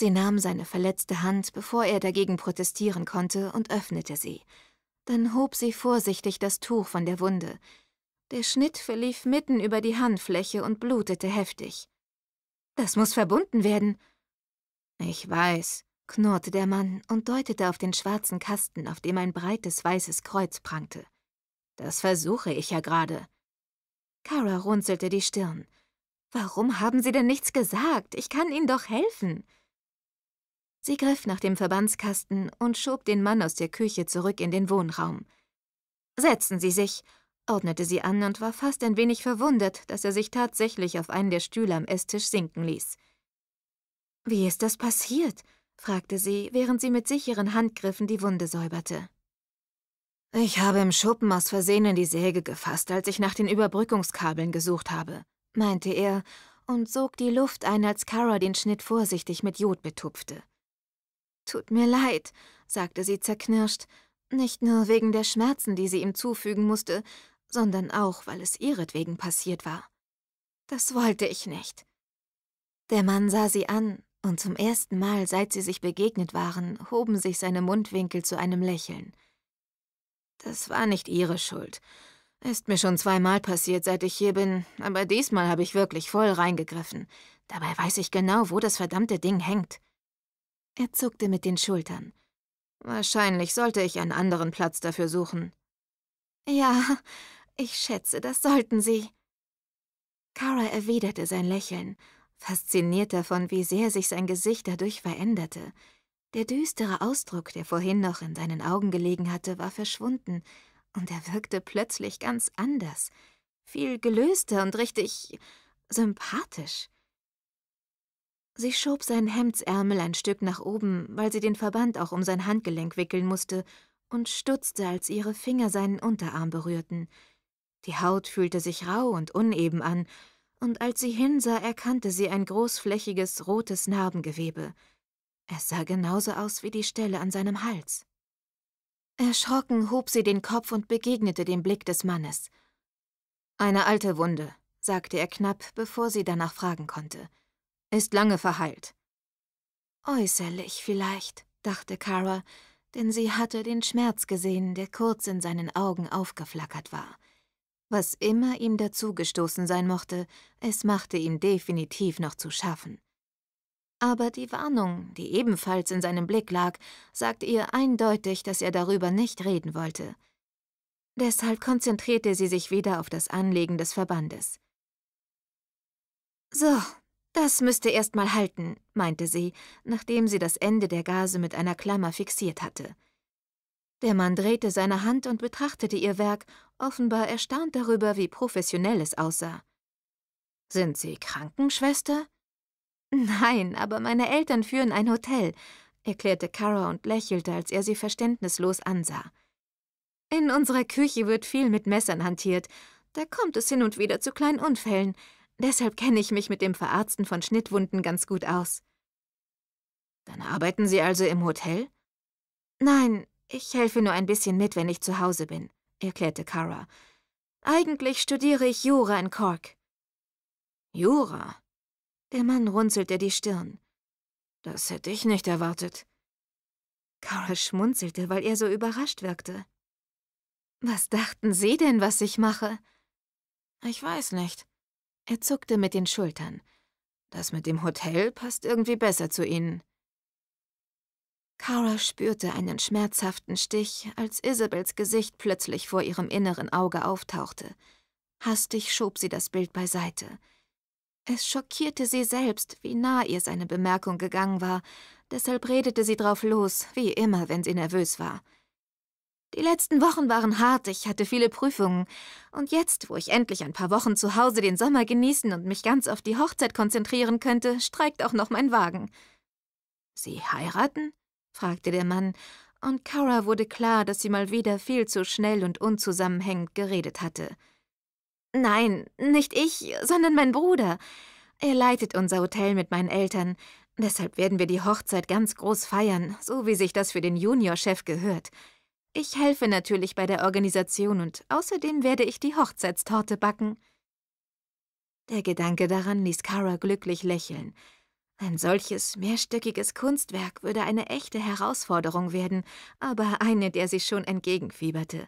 Sie nahm seine verletzte Hand, bevor er dagegen protestieren konnte, und öffnete sie. Dann hob sie vorsichtig das Tuch von der Wunde. Der Schnitt verlief mitten über die Handfläche und blutete heftig. Das muss verbunden werden. Ich weiß, knurrte der Mann und deutete auf den schwarzen Kasten, auf dem ein breites weißes Kreuz prangte. Das versuche ich ja gerade. Kara runzelte die Stirn. Warum haben Sie denn nichts gesagt? Ich kann Ihnen doch helfen. Sie griff nach dem Verbandskasten und schob den Mann aus der Küche zurück in den Wohnraum. Setzen Sie sich, ordnete sie an und war fast ein wenig verwundert, dass er sich tatsächlich auf einen der Stühle am Esstisch sinken ließ. Wie ist das passiert? fragte sie, während sie mit sicheren Handgriffen die Wunde säuberte. Ich habe im Schuppen aus Versehen in die Säge gefasst, als ich nach den Überbrückungskabeln gesucht habe, meinte er und sog die Luft ein, als Kara den Schnitt vorsichtig mit Jod betupfte. Tut mir leid, sagte sie zerknirscht, nicht nur wegen der Schmerzen, die sie ihm zufügen musste, sondern auch, weil es ihretwegen passiert war. Das wollte ich nicht. Der Mann sah sie an, und zum ersten Mal, seit sie sich begegnet waren, hoben sich seine Mundwinkel zu einem Lächeln. Das war nicht ihre Schuld. Ist mir schon zweimal passiert, seit ich hier bin, aber diesmal habe ich wirklich voll reingegriffen. Dabei weiß ich genau, wo das verdammte Ding hängt. Er zuckte mit den Schultern. Wahrscheinlich sollte ich einen anderen Platz dafür suchen. Ja, ich schätze, das sollten Sie. Kara erwiderte sein Lächeln, fasziniert davon, wie sehr sich sein Gesicht dadurch veränderte. Der düstere Ausdruck, der vorhin noch in seinen Augen gelegen hatte, war verschwunden, und er wirkte plötzlich ganz anders, viel gelöster und richtig sympathisch. Sie schob seinen Hemdsärmel ein Stück nach oben, weil sie den Verband auch um sein Handgelenk wickeln musste, und stutzte, als ihre Finger seinen Unterarm berührten. Die Haut fühlte sich rau und uneben an, und als sie hinsah, erkannte sie ein großflächiges rotes Narbengewebe. Es sah genauso aus wie die Stelle an seinem Hals. Erschrocken hob sie den Kopf und begegnete dem Blick des Mannes. Eine alte Wunde, sagte er knapp, bevor sie danach fragen konnte ist lange verheilt. Äußerlich vielleicht, dachte Kara, denn sie hatte den Schmerz gesehen, der kurz in seinen Augen aufgeflackert war. Was immer ihm dazugestoßen sein mochte, es machte ihm definitiv noch zu schaffen. Aber die Warnung, die ebenfalls in seinem Blick lag, sagte ihr eindeutig, dass er darüber nicht reden wollte. Deshalb konzentrierte sie sich wieder auf das Anlegen des Verbandes. So, das müsste erst mal halten, meinte sie, nachdem sie das Ende der Gase mit einer Klammer fixiert hatte. Der Mann drehte seine Hand und betrachtete ihr Werk, offenbar erstaunt darüber, wie professionell es aussah. Sind Sie Krankenschwester? Nein, aber meine Eltern führen ein Hotel, erklärte Kara und lächelte, als er sie verständnislos ansah. In unserer Küche wird viel mit Messern hantiert. Da kommt es hin und wieder zu kleinen Unfällen. Deshalb kenne ich mich mit dem Verarzten von Schnittwunden ganz gut aus. Dann arbeiten Sie also im Hotel? Nein, ich helfe nur ein bisschen mit, wenn ich zu Hause bin, erklärte Kara. Eigentlich studiere ich Jura in Cork. Jura? Der Mann runzelte die Stirn. Das hätte ich nicht erwartet. Kara schmunzelte, weil er so überrascht wirkte. Was dachten Sie denn, was ich mache? Ich weiß nicht. Er zuckte mit den Schultern. Das mit dem Hotel passt irgendwie besser zu Ihnen. Cara spürte einen schmerzhaften Stich, als Isabels Gesicht plötzlich vor ihrem inneren Auge auftauchte. Hastig schob sie das Bild beiseite. Es schockierte sie selbst, wie nah ihr seine Bemerkung gegangen war, deshalb redete sie drauf los, wie immer, wenn sie nervös war. Die letzten Wochen waren hart, ich hatte viele Prüfungen. Und jetzt, wo ich endlich ein paar Wochen zu Hause den Sommer genießen und mich ganz auf die Hochzeit konzentrieren könnte, streikt auch noch mein Wagen. Sie heiraten? fragte der Mann, und Cara wurde klar, dass sie mal wieder viel zu schnell und unzusammenhängend geredet hatte. Nein, nicht ich, sondern mein Bruder. Er leitet unser Hotel mit meinen Eltern. Deshalb werden wir die Hochzeit ganz groß feiern, so wie sich das für den Juniorchef gehört. Ich helfe natürlich bei der Organisation und außerdem werde ich die Hochzeitstorte backen. Der Gedanke daran ließ Kara glücklich lächeln. Ein solches mehrstöckiges Kunstwerk würde eine echte Herausforderung werden, aber eine, der sie schon entgegenfieberte.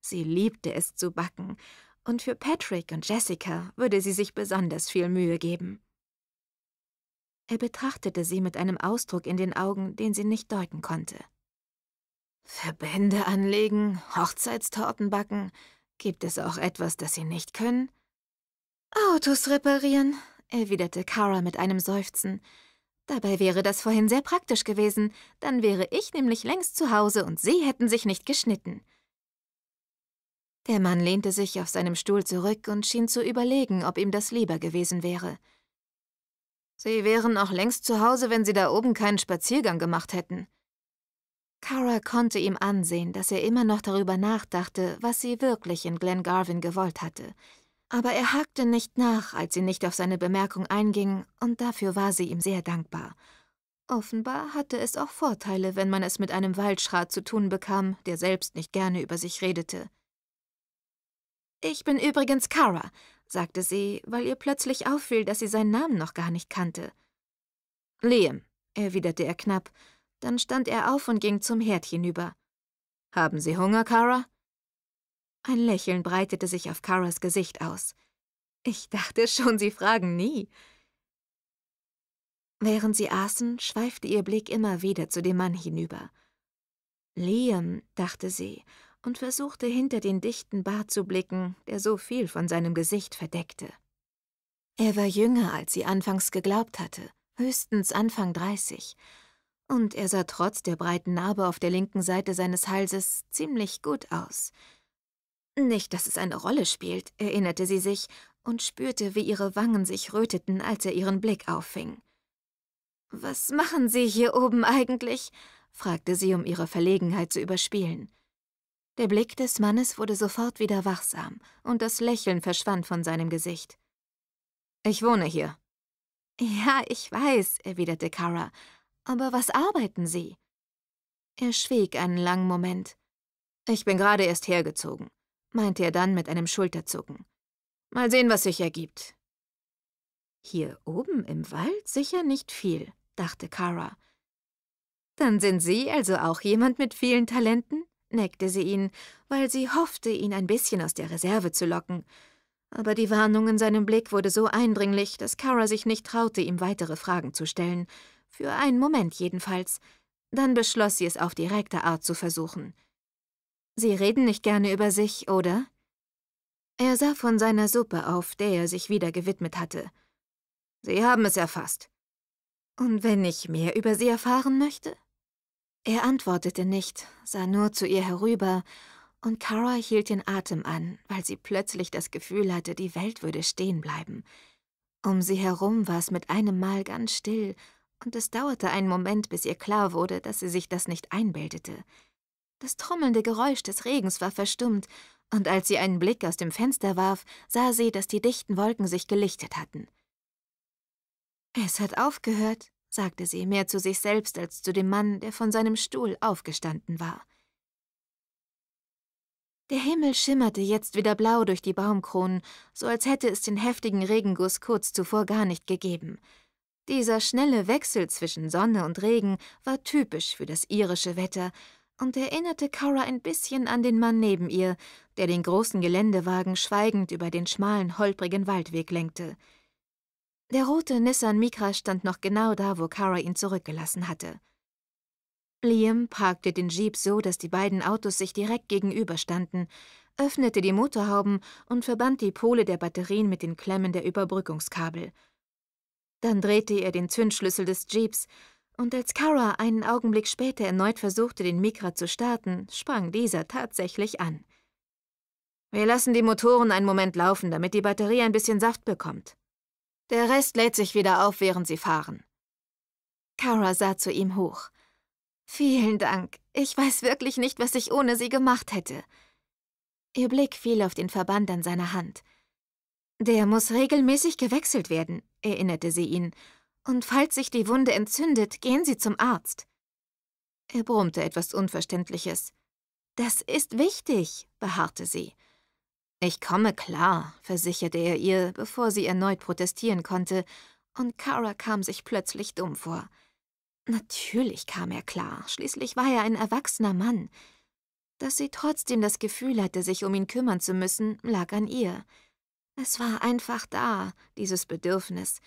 Sie liebte es zu backen, und für Patrick und Jessica würde sie sich besonders viel Mühe geben. Er betrachtete sie mit einem Ausdruck in den Augen, den sie nicht deuten konnte. Verbände anlegen, Hochzeitstorten backen. Gibt es auch etwas, das Sie nicht können? Autos reparieren, erwiderte Kara mit einem Seufzen. Dabei wäre das vorhin sehr praktisch gewesen, dann wäre ich nämlich längst zu Hause und Sie hätten sich nicht geschnitten. Der Mann lehnte sich auf seinem Stuhl zurück und schien zu überlegen, ob ihm das lieber gewesen wäre. Sie wären auch längst zu Hause, wenn Sie da oben keinen Spaziergang gemacht hätten. Kara konnte ihm ansehen, dass er immer noch darüber nachdachte, was sie wirklich in Glengarvin gewollt hatte. Aber er hakte nicht nach, als sie nicht auf seine Bemerkung einging, und dafür war sie ihm sehr dankbar. Offenbar hatte es auch Vorteile, wenn man es mit einem Waldschrat zu tun bekam, der selbst nicht gerne über sich redete. Ich bin übrigens Kara, sagte sie, weil ihr plötzlich auffiel, dass sie seinen Namen noch gar nicht kannte. Liam, erwiderte er knapp, dann stand er auf und ging zum Herd hinüber. Haben Sie Hunger, Kara? Ein Lächeln breitete sich auf Karas Gesicht aus. Ich dachte schon, Sie fragen nie. Während sie aßen, schweifte ihr Blick immer wieder zu dem Mann hinüber. Liam, dachte sie, und versuchte hinter den dichten Bart zu blicken, der so viel von seinem Gesicht verdeckte. Er war jünger, als sie anfangs geglaubt hatte, höchstens Anfang 30, und er sah trotz der breiten Narbe auf der linken Seite seines Halses ziemlich gut aus. Nicht, dass es eine Rolle spielt, erinnerte sie sich und spürte, wie ihre Wangen sich röteten, als er ihren Blick auffing. Was machen Sie hier oben eigentlich? fragte sie, um ihre Verlegenheit zu überspielen. Der Blick des Mannes wurde sofort wieder wachsam, und das Lächeln verschwand von seinem Gesicht. Ich wohne hier. Ja, ich weiß, erwiderte Kara, aber was arbeiten Sie? Er schwieg einen langen Moment. Ich bin gerade erst hergezogen, meinte er dann mit einem Schulterzucken. Mal sehen, was sich ergibt. Hier oben im Wald sicher nicht viel, dachte Kara. Dann sind Sie also auch jemand mit vielen Talenten? neckte sie ihn, weil sie hoffte, ihn ein bisschen aus der Reserve zu locken. Aber die Warnung in seinem Blick wurde so eindringlich, dass Kara sich nicht traute, ihm weitere Fragen zu stellen. Für einen Moment jedenfalls. Dann beschloss sie es auf direkte Art zu versuchen. Sie reden nicht gerne über sich, oder? Er sah von seiner Suppe auf, der er sich wieder gewidmet hatte. Sie haben es erfasst. Und wenn ich mehr über sie erfahren möchte? Er antwortete nicht, sah nur zu ihr herüber, und Kara hielt den Atem an, weil sie plötzlich das Gefühl hatte, die Welt würde stehen bleiben. Um sie herum war es mit einem Mal ganz still und es dauerte einen Moment, bis ihr klar wurde, dass sie sich das nicht einbildete. Das trommelnde Geräusch des Regens war verstummt, und als sie einen Blick aus dem Fenster warf, sah sie, dass die dichten Wolken sich gelichtet hatten. Es hat aufgehört, sagte sie mehr zu sich selbst als zu dem Mann, der von seinem Stuhl aufgestanden war. Der Himmel schimmerte jetzt wieder blau durch die Baumkronen, so als hätte es den heftigen Regenguss kurz zuvor gar nicht gegeben. Dieser schnelle Wechsel zwischen Sonne und Regen war typisch für das irische Wetter und erinnerte Cara ein bisschen an den Mann neben ihr, der den großen Geländewagen schweigend über den schmalen, holprigen Waldweg lenkte. Der rote Nissan Micra stand noch genau da, wo Cara ihn zurückgelassen hatte. Liam parkte den Jeep so, dass die beiden Autos sich direkt gegenüberstanden, öffnete die Motorhauben und verband die Pole der Batterien mit den Klemmen der Überbrückungskabel – dann drehte er den Zündschlüssel des Jeeps, und als Kara einen Augenblick später erneut versuchte, den Mikra zu starten, sprang dieser tatsächlich an. Wir lassen die Motoren einen Moment laufen, damit die Batterie ein bisschen Saft bekommt. Der Rest lädt sich wieder auf, während sie fahren. Kara sah zu ihm hoch. Vielen Dank. Ich weiß wirklich nicht, was ich ohne sie gemacht hätte. Ihr Blick fiel auf den Verband an seiner Hand. Der muss regelmäßig gewechselt werden, erinnerte sie ihn. Und falls sich die Wunde entzündet, gehen Sie zum Arzt. Er brummte etwas Unverständliches. Das ist wichtig, beharrte sie. Ich komme klar, versicherte er ihr, bevor sie erneut protestieren konnte, und Kara kam sich plötzlich dumm vor. Natürlich kam er klar, schließlich war er ein erwachsener Mann. Dass sie trotzdem das Gefühl hatte, sich um ihn kümmern zu müssen, lag an ihr. Es war einfach da, dieses Bedürfnis.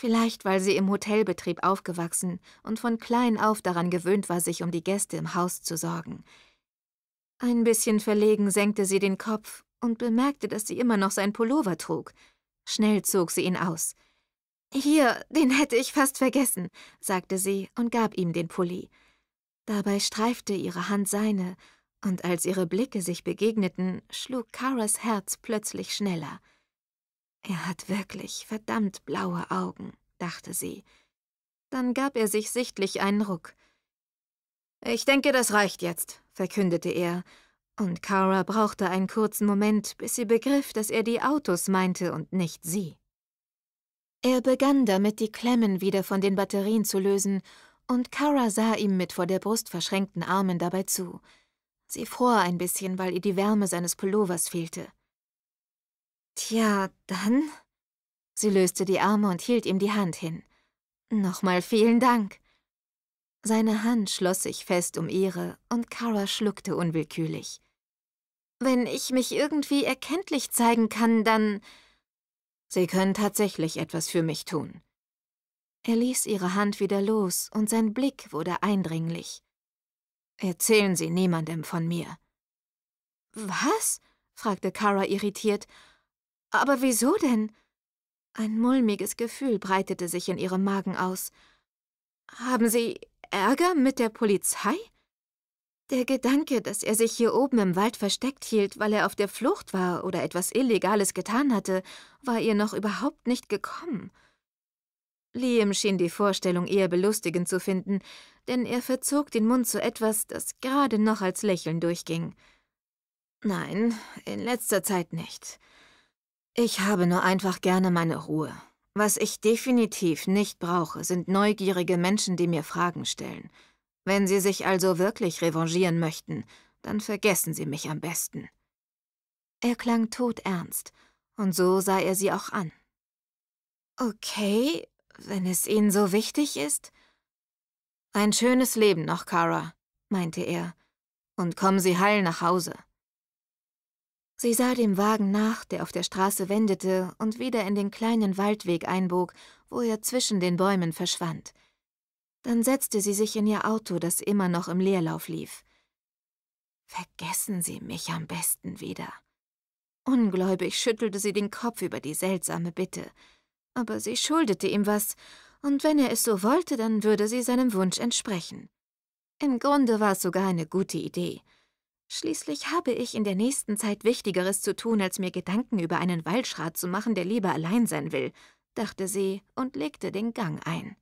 Vielleicht, weil sie im Hotelbetrieb aufgewachsen und von klein auf daran gewöhnt war, sich um die Gäste im Haus zu sorgen. Ein bisschen verlegen senkte sie den Kopf und bemerkte, dass sie immer noch sein Pullover trug. Schnell zog sie ihn aus. Hier, den hätte ich fast vergessen, sagte sie und gab ihm den Pulli. Dabei streifte ihre Hand seine, und als ihre Blicke sich begegneten, schlug Karas Herz plötzlich schneller. Er hat wirklich verdammt blaue Augen, dachte sie. Dann gab er sich sichtlich einen Ruck. Ich denke, das reicht jetzt, verkündete er, und Kara brauchte einen kurzen Moment, bis sie begriff, dass er die Autos meinte und nicht sie. Er begann damit, die Klemmen wieder von den Batterien zu lösen, und Kara sah ihm mit vor der Brust verschränkten Armen dabei zu. Sie fror ein bisschen, weil ihr die Wärme seines Pullovers fehlte. Tja, dann? Sie löste die Arme und hielt ihm die Hand hin. Nochmal vielen Dank. Seine Hand schloss sich fest um ihre und Kara schluckte unwillkürlich. Wenn ich mich irgendwie erkenntlich zeigen kann, dann... Sie können tatsächlich etwas für mich tun. Er ließ ihre Hand wieder los und sein Blick wurde eindringlich. Erzählen Sie niemandem von mir. Was? fragte Kara irritiert aber wieso denn? Ein mulmiges Gefühl breitete sich in ihrem Magen aus. Haben Sie Ärger mit der Polizei? Der Gedanke, dass er sich hier oben im Wald versteckt hielt, weil er auf der Flucht war oder etwas Illegales getan hatte, war ihr noch überhaupt nicht gekommen. Liam schien die Vorstellung eher belustigend zu finden, denn er verzog den Mund zu etwas, das gerade noch als Lächeln durchging. Nein, in letzter Zeit nicht. Ich habe nur einfach gerne meine Ruhe. Was ich definitiv nicht brauche, sind neugierige Menschen, die mir Fragen stellen. Wenn Sie sich also wirklich revanchieren möchten, dann vergessen Sie mich am besten. Er klang todernst, und so sah er sie auch an. Okay, wenn es Ihnen so wichtig ist. Ein schönes Leben noch, Kara, meinte er, und kommen Sie heil nach Hause. Sie sah dem Wagen nach, der auf der Straße wendete und wieder in den kleinen Waldweg einbog, wo er zwischen den Bäumen verschwand. Dann setzte sie sich in ihr Auto, das immer noch im Leerlauf lief. Vergessen Sie mich am besten wieder. Ungläubig schüttelte sie den Kopf über die seltsame Bitte. Aber sie schuldete ihm was, und wenn er es so wollte, dann würde sie seinem Wunsch entsprechen. Im Grunde war es sogar eine gute Idee. Schließlich habe ich in der nächsten Zeit Wichtigeres zu tun, als mir Gedanken über einen Waldschrat zu machen, der lieber allein sein will, dachte sie und legte den Gang ein.